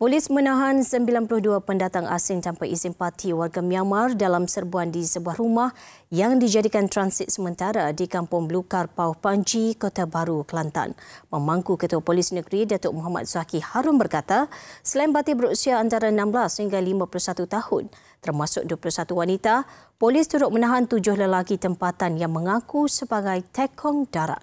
Polis menahan 92 pendatang asing tanpa izin parti warga Myanmar dalam serbuan di sebuah rumah yang dijadikan transit sementara di Kampung Blukar Pau Panji, Kota Baru, Kelantan. Memangku Ketua Polis Negeri Datuk Muhammad Zaki Harun berkata, selain parti berusia antara 16 hingga 51 tahun, termasuk 21 wanita, polis turut menahan tujuh lelaki tempatan yang mengaku sebagai tekong darat.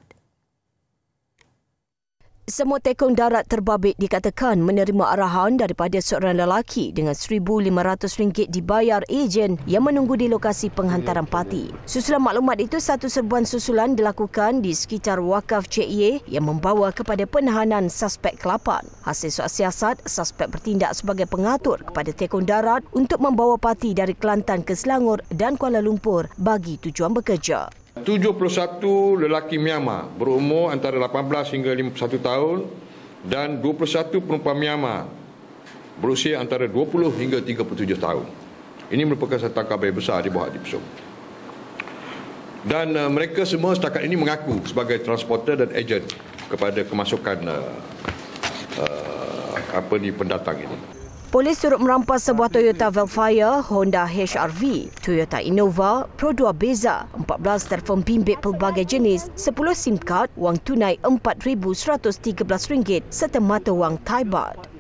Semua tekong darat terbabit dikatakan menerima arahan daripada seorang lelaki dengan RM1,500 dibayar ejen yang menunggu di lokasi penghantaran parti. Susulan maklumat itu, satu serbuan susulan dilakukan di sekitar wakaf CIA yang membawa kepada penahanan suspek kelapan. Hasil suat siasat, suspek bertindak sebagai pengatur kepada tekong darat untuk membawa parti dari Kelantan ke Selangor dan Kuala Lumpur bagi tujuan bekerja. 71 lelaki Myanmar berumur antara 18 hingga 51 tahun dan 21 perempuan Myanmar berusia antara 20 hingga 37 tahun. Ini merupakan satu tangkap bayi besar di bawah Dipsum. Dan uh, mereka semua setakat ini mengaku sebagai transporter dan ejen kepada kemasukan uh, uh, apa ni pendatang ini. Polis turut merampas sebuah Toyota Velfire, Honda HRV, Toyota Innova, Pro 2 Beza, 14 telefon bimbit pelbagai jenis, 10 SIM card, wang tunai RM4,113 serta mata wang Thai Baht.